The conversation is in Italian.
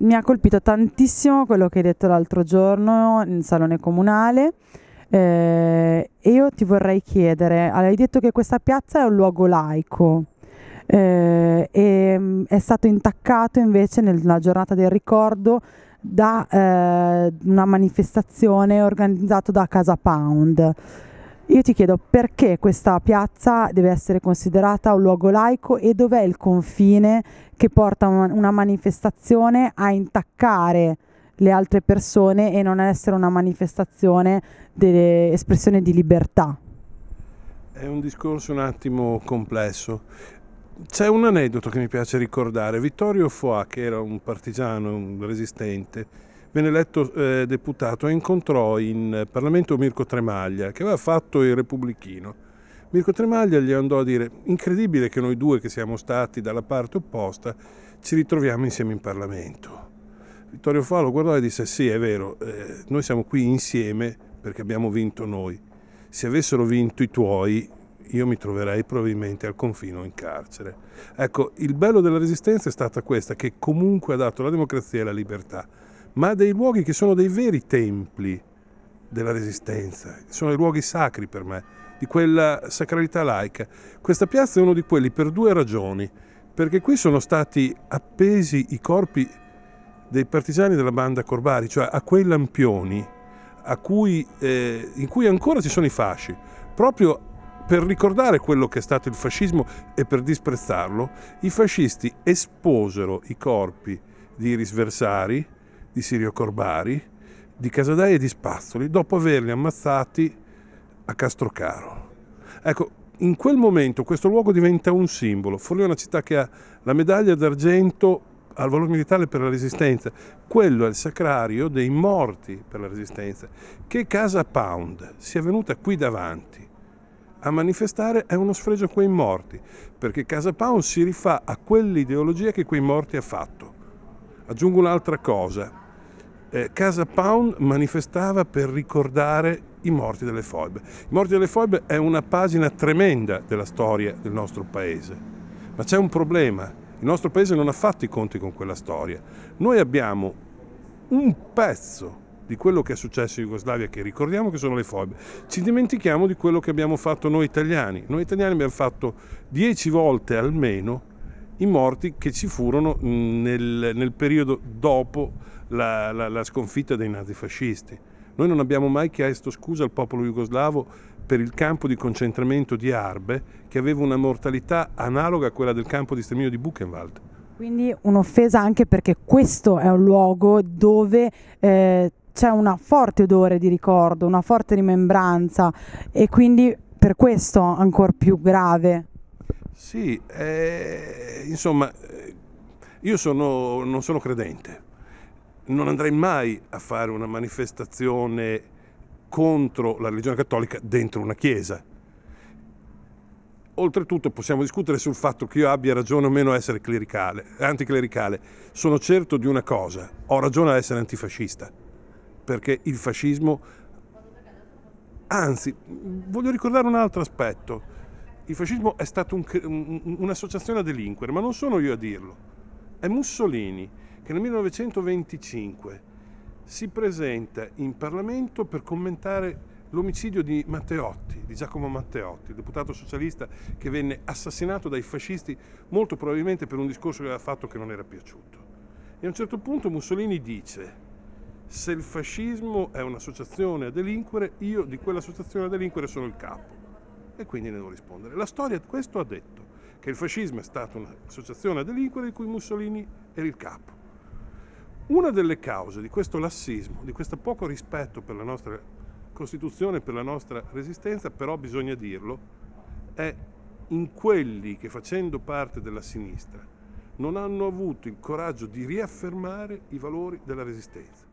mi ha colpito tantissimo quello che hai detto l'altro giorno in salone comunale. Eh, io ti vorrei chiedere, hai detto che questa piazza è un luogo laico eh, e mm, è stato intaccato invece nella giornata del ricordo da eh, una manifestazione organizzata da Casa Pound. Io ti chiedo perché questa piazza deve essere considerata un luogo laico e dov'è il confine che porta una manifestazione a intaccare le altre persone e non essere una manifestazione dell'espressione di libertà? È un discorso un attimo complesso. C'è un aneddoto che mi piace ricordare. Vittorio Foà, che era un partigiano un resistente, venne eletto eh, deputato e incontrò in Parlamento Mirko Tremaglia, che aveva fatto il repubblichino. Mirko Tremaglia gli andò a dire, incredibile che noi due che siamo stati dalla parte opposta ci ritroviamo insieme in Parlamento. Vittorio Fa lo guardò e disse, sì è vero, eh, noi siamo qui insieme perché abbiamo vinto noi. Se avessero vinto i tuoi, io mi troverei probabilmente al confino in carcere. Ecco, il bello della resistenza è stata questa, che comunque ha dato la democrazia e la libertà ma dei luoghi che sono dei veri templi della resistenza, sono i luoghi sacri per me, di quella sacralità laica. Questa piazza è uno di quelli per due ragioni, perché qui sono stati appesi i corpi dei partigiani della banda Corbari, cioè a quei lampioni a cui, eh, in cui ancora ci sono i fasci, proprio per ricordare quello che è stato il fascismo e per disprezzarlo, i fascisti esposero i corpi di risversari, di Sirio Corbari, di Casadai e di Spazzoli, dopo averli ammazzati a Castrocaro. Ecco, in quel momento questo luogo diventa un simbolo. Forlì è una città che ha la medaglia d'argento al valore militare per la resistenza, quello è il sacrario dei morti per la resistenza, che Casa Pound sia venuta qui davanti a manifestare è uno sfregio a quei morti, perché Casa Pound si rifà a quell'ideologia che quei morti ha fatto. Aggiungo un'altra cosa, eh, Casa Pound manifestava per ricordare i morti delle foibe. I morti delle foibe è una pagina tremenda della storia del nostro paese, ma c'è un problema. Il nostro paese non ha fatto i conti con quella storia. Noi abbiamo un pezzo di quello che è successo in Jugoslavia, che ricordiamo che sono le foibe, ci dimentichiamo di quello che abbiamo fatto noi italiani. Noi italiani abbiamo fatto dieci volte almeno i morti che ci furono nel, nel periodo dopo la, la, la sconfitta dei nazifascisti. Noi non abbiamo mai chiesto scusa al popolo jugoslavo per il campo di concentramento di Arbe che aveva una mortalità analoga a quella del campo di sterminio di Buchenwald. Quindi un'offesa anche perché questo è un luogo dove eh, c'è un forte odore di ricordo, una forte rimembranza e quindi per questo ancora più grave. Sì, eh, insomma, eh, io sono, non sono credente, non andrei mai a fare una manifestazione contro la religione cattolica dentro una chiesa. Oltretutto possiamo discutere sul fatto che io abbia ragione o meno a essere clericale, anticlericale. Sono certo di una cosa, ho ragione a essere antifascista, perché il fascismo... Anzi, voglio ricordare un altro aspetto il fascismo è stato un, un'associazione a delinquere, ma non sono io a dirlo, è Mussolini che nel 1925 si presenta in Parlamento per commentare l'omicidio di Matteotti, di Giacomo Matteotti, deputato socialista che venne assassinato dai fascisti molto probabilmente per un discorso che aveva fatto che non era piaciuto. E a un certo punto Mussolini dice, se il fascismo è un'associazione a delinquere, io di quell'associazione a delinquere sono il capo e quindi ne devo rispondere. La storia questo ha detto, che il fascismo è stata un'associazione a delinquere di cui Mussolini era il capo. Una delle cause di questo lassismo, di questo poco rispetto per la nostra Costituzione e per la nostra resistenza, però bisogna dirlo, è in quelli che facendo parte della sinistra non hanno avuto il coraggio di riaffermare i valori della resistenza.